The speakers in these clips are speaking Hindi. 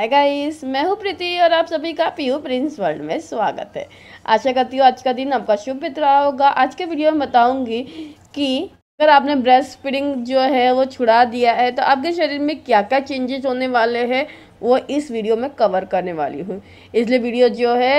है गाइस मैं हूँ प्रीति और आप सभी का पीयू प्रिंस वर्ल्ड में स्वागत है आशा करती हूँ आज का दिन आपका शुभ बीत रहा होगा आज के वीडियो में बताऊंगी कि अगर आपने ब्रेस्ट फीडिंग जो है वो छुड़ा दिया है तो आपके शरीर में क्या क्या चेंजेस होने वाले हैं वो इस वीडियो में कवर करने वाली हूँ इसलिए वीडियो जो है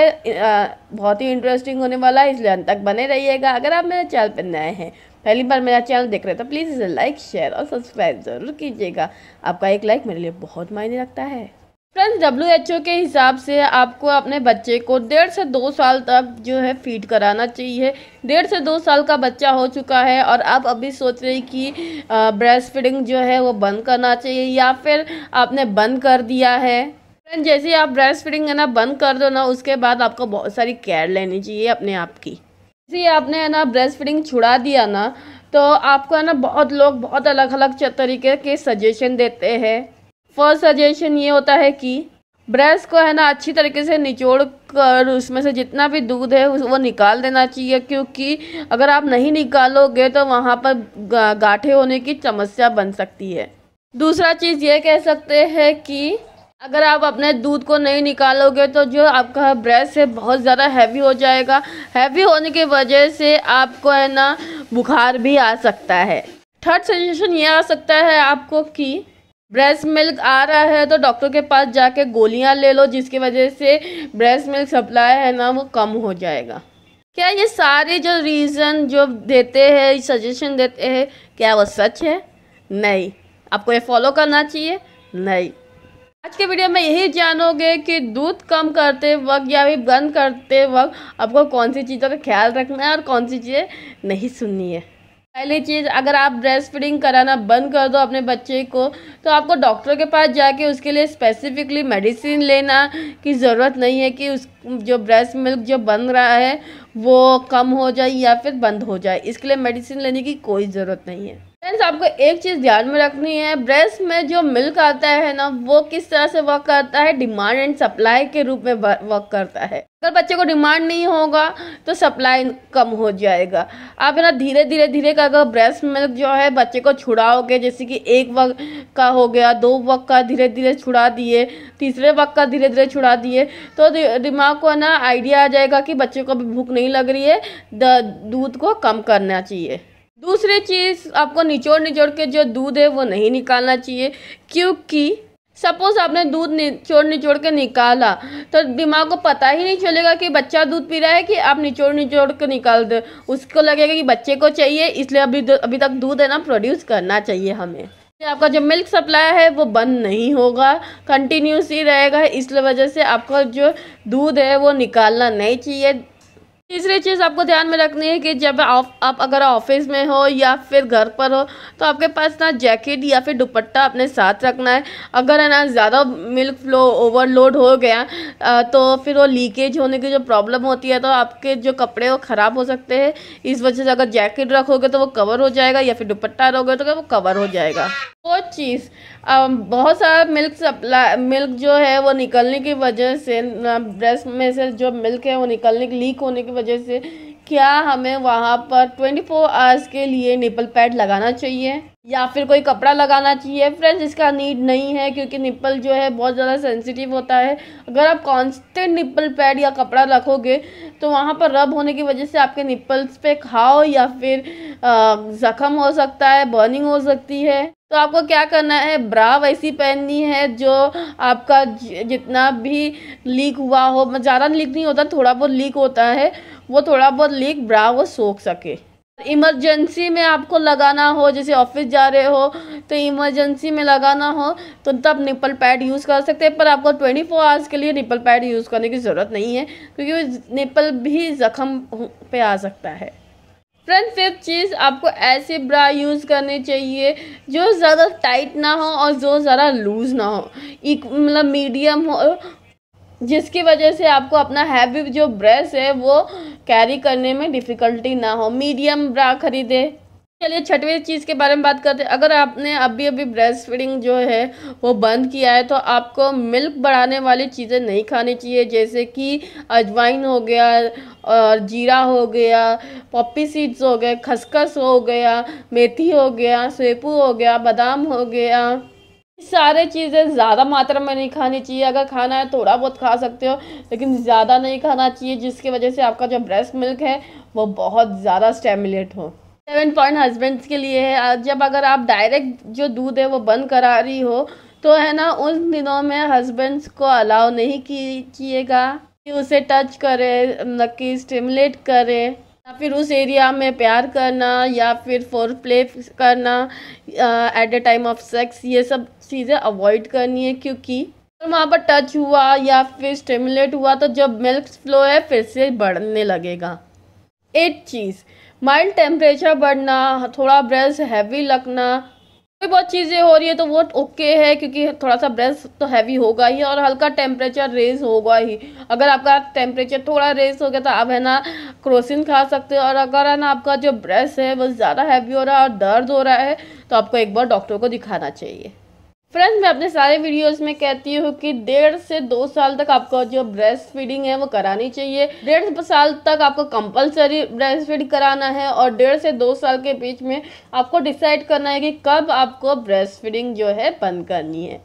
बहुत ही इंटरेस्टिंग होने वाला है इसलिए अंत तक बने रहिएगा अगर आप मेरे चैनल पर नए हैं पहली बार मेरा चैनल देख रहे हैं तो प्लीज़ इसे लाइक शेयर और सब्सक्राइब ज़रूर कीजिएगा आपका एक लाइक मेरे लिए बहुत मायने रखता है फ्रेंड्स डब्ल्यू के हिसाब से आपको अपने बच्चे को डेढ़ से दो साल तक जो है फीड कराना चाहिए डेढ़ से दो साल का बच्चा हो चुका है और आप अभी सोच रहे कि ब्रेस्ट फीडिंग जो है वो बंद करना चाहिए या फिर आपने बंद कर दिया है फ्रेंड जैसे ही आप ब्रेस्ट फीडिंग है ना बंद कर दो ना उसके बाद आपको बहुत सारी केयर लेनी चाहिए अपने आप की जैसे आपने है ना ब्रेस्ट फीडिंग छुड़ा दिया ना तो आपको है ना बहुत लोग बहुत अलग अलग तरीके के सजेशन देते हैं फर्स्ट सजेशन ये होता है कि ब्रेस्ट को है ना अच्छी तरीके से निचोड़ कर उसमें से जितना भी दूध है वो निकाल देना चाहिए क्योंकि अगर आप नहीं निकालोगे तो वहाँ पर गाठे होने की समस्या बन सकती है दूसरा चीज़ ये कह सकते हैं कि अगर आप अपने दूध को नहीं निकालोगे तो जो आपका ब्रेस्ट है बहुत ज़्यादा हैवी हो जाएगा हैवी होने की वजह से आपको है ना बुखार भी आ सकता है थर्ड सजेशन ये आ सकता है आपको कि ब्रेस्ट मिल्क आ रहा है तो डॉक्टर के पास जाके गोलियां ले लो जिसकी वजह से ब्रेस्ट मिल्क सप्लाई है ना वो कम हो जाएगा क्या ये सारे जो रीज़न जो देते हैं सजेशन देते हैं क्या वो सच है नहीं आपको ये फॉलो करना चाहिए नहीं आज के वीडियो में यही जानोगे कि दूध कम करते वक्त या भी बंद करते वक्त आपको कौन सी चीज़ों का ख्याल रखना है और कौन सी चीज़ें नहीं सुननी है पहली चीज़ अगर आप ब्रेस्ट फीडिंग कराना बंद कर दो अपने बच्चे को तो आपको डॉक्टर के पास जाके उसके लिए स्पेसिफिकली मेडिसिन लेना की ज़रूरत नहीं है कि उस जो ब्रेस्ट मिल्क जो बन रहा है वो कम हो जाए या फिर बंद हो जाए इसके लिए मेडिसिन लेने की कोई ज़रूरत नहीं है फ्रेंड्स आपको एक चीज़ ध्यान में रखनी है ब्रेस्ट में जो मिल्क आता है ना वो किस तरह से वर्क करता है डिमांड एंड सप्लाई के रूप में वर्क करता है अगर बच्चे को डिमांड नहीं होगा तो सप्लाई कम हो जाएगा आप है ना धीरे धीरे धीरे का अगर ब्रेस्ट मिल्क जो है बच्चे को छुड़ाओगे जैसे कि एक वक्त का हो गया दो वक्त का धीरे धीरे छुड़ा दिए तीसरे वक्त का धीरे धीरे छुड़ा दिए तो दिमाग को ना आइडिया आ जाएगा कि बच्चे को अभी भूख नहीं लग रही है दूध को कम करना चाहिए दूसरी चीज़ आपको निचोड़ निचोड़ के जो दूध है वो नहीं निकालना चाहिए क्योंकि सपोज आपने दूध निचोड़ निचोड़ के निकाला तो दिमाग को पता ही नहीं चलेगा कि बच्चा दूध पी रहा है कि आप निचोड़ निचोड़ के निकाल दो उसको लगेगा कि बच्चे को चाहिए इसलिए अभी अभी तक दूध है ना प्रोड्यूस करना चाहिए हमें आपका जो मिल्क सप्लाई है वो बंद नहीं होगा कंटिन्यूस ही रहेगा इसलिए वजह से आपका जो दूध है वो निकालना नहीं चाहिए तीसरी चीज़ आपको ध्यान में रखनी है कि जब आप, आप अगर ऑफिस में हो या फिर घर पर हो तो आपके पास ना जैकेट या फिर दुपट्टा अपने साथ रखना है अगर है ना ज़्यादा मिल्क फ्लो ओवरलोड हो गया तो फिर वो लीकेज होने की जो प्रॉब्लम होती है तो आपके जो कपड़े वो ख़राब हो सकते हैं इस वजह से अगर जैकेट रखोगे तो वो कवर हो जाएगा या फिर दुपट्टा रखोगे तो वो कवर हो जाएगा वो चीज़ बहुत सारा मिल्क सप्लाई मिल्क जो है वो निकलने की वजह से ब्रेस्ट में से जो मिल्क है वो निकलने की लीक होने की वजह से क्या हमें वहाँ पर 24 फोर आवर्स के लिए निपल पैड लगाना चाहिए या फिर कोई कपड़ा लगाना चाहिए फ्रेंड्स इसका नीड नहीं है क्योंकि निपल जो है बहुत ज़्यादा सेंसिटिव होता है अगर आप कांस्टेंट निपल पैड या कपड़ा रखोगे तो वहाँ पर रब होने की वजह से आपके निपल्स पे खाओ या फिर जख्म हो सकता है बर्निंग हो सकती है तो आपको क्या करना है ब्रा वैसी पहननी है जो आपका जितना भी लीक हुआ हो ज़्यादा लीक नहीं होता थोड़ा बहुत लीक होता है वो थोड़ा बहुत लीक ब्रा वो सोख सके इमरजेंसी में आपको लगाना हो जैसे ऑफिस जा रहे हो तो इमरजेंसी में लगाना हो तो तब निपल पैड यूज़ कर सकते हैं पर आपको 24 फोर आवर्स के लिए निपल पैड यूज़ करने की ज़रूरत नहीं है क्योंकि निपल भी ज़ख़म पे आ सकता है फ्रेंड फिफ्थ चीज़ आपको ऐसे ब्रा यूज़ करने चाहिए जो ज़्यादा टाइट ना हो और जो ज़्यादा लूज़ ना हो मतलब मीडियम हो जिसकी वजह से आपको अपना हैवी जो ब्रेस है वो कैरी करने में डिफ़िकल्टी ना हो मीडियम ब्रा खरीदे चलिए छठवीं चीज़ के बारे में बात करते हैं अगर आपने अभी अभी ब्रेस्ट फीडिंग जो है वो बंद किया है तो आपको मिल्क बढ़ाने वाली चीज़ें नहीं खानी चाहिए जैसे कि अजवाइन हो गया और जीरा हो गया पॉपी सीड्स हो गए खसखस हो गया मेथी हो गया सेपू हो गया बादाम हो गया सारे चीज़ें ज़्यादा मात्रा में नहीं खानी चाहिए अगर खाना है थोड़ा बहुत खा सकते हो लेकिन ज़्यादा नहीं खाना चाहिए जिसकी वजह से आपका जो ब्रेस्ट मिल्क है वो बहुत ज़्यादा स्टेमुलेट हो सेवन पॉइंट हस्बेंड्स के लिए है जब अगर आप डायरेक्ट जो दूध है वो बंद करा रही हो तो है ना उन दिनों में हस्बेंड्स को अलाउ नहीं कीजिएगा कि उसे टच करे कि स्टिमुलेट करे या फिर उस एरिया में प्यार करना या फिर फोर प्ले करना at the time of sex ये सब चीज़ें अवॉइड करनी है क्योंकि अगर वहाँ पर टच हुआ या फिर स्टेमुलेट हुआ तो जब मिल्क फ्लो है फिर से बढ़ने लगेगा एक चीज़ माइल्ड टेम्परेचर बढ़ना थोड़ा ब्रेस हैवी लगना कोई बहुत चीज़ें हो रही है तो वो ओके है क्योंकि थोड़ा सा ब्रेस तो हैवी होगा ही और हल्का टेम्परेचर रेज होगा ही अगर आपका टेम्परेचर थोड़ा रेज हो गया तो आप है ना क्रोसिन खा सकते हो और अगर है ना आपका जो ब्रेस है वो ज़्यादा हैवी हो रहा है और दर्द हो रहा है तो आपको एक बार डॉक्टर को दिखाना चाहिए फ्रेंड्स मैं अपने सारे वीडियोस में कहती हूँ कि डेढ़ से दो साल तक आपको जो ब्रेस्ट फीडिंग है वो करानी चाहिए डेढ़ साल तक आपको कंपलसरी ब्रेस्ट फीड कराना है और डेढ़ से दो साल के बीच में आपको डिसाइड करना है कि कब आपको ब्रेस्ट फीडिंग जो है बंद करनी है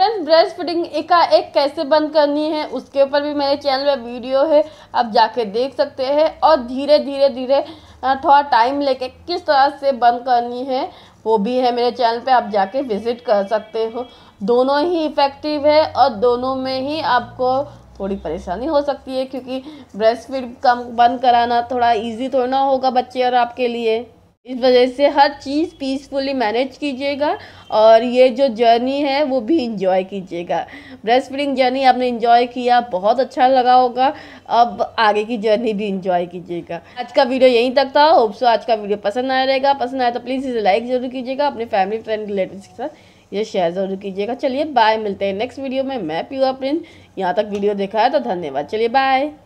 फ्रेंड्स ब्रेस्ट फीडिंग एकाएक कैसे बंद करनी है उसके ऊपर भी मेरे चैनल में वीडियो है आप जाके देख सकते हैं और धीरे धीरे धीरे थोड़ा टाइम लेके किस तरह से बंद करनी है वो भी है मेरे चैनल पे आप जाके विज़िट कर सकते हो दोनों ही इफ़ेक्टिव है और दोनों में ही आपको थोड़ी परेशानी हो सकती है क्योंकि ब्रेस्ट फीड कम बंद कराना थोड़ा इजी थोड़ा ना होगा बच्चे और आपके लिए इस वजह से हर चीज़ पीसफुली मैनेज कीजिएगा और ये जो जर्नी है वो भी इंजॉय कीजिएगा ब्रेस्ट फीडिंग जर्नी आपने इंजॉय किया बहुत अच्छा लगा होगा अब आगे की जर्नी भी इंजॉय कीजिएगा आज का वीडियो यहीं तक था होप सो आज का वीडियो पसंद आया रहेगा पसंद आया तो प्लीज़ इसे लाइक ज़रूर कीजिएगा अपने फैमिली फ्रेंड रिलेटिव के साथ ये शेयर ज़रूर कीजिएगा चलिए बाय मिलते हैं नेक्स्ट वीडियो में मैं प्यूआ प्रिंस यहाँ तक वीडियो देखा है तो धन्यवाद चलिए बाय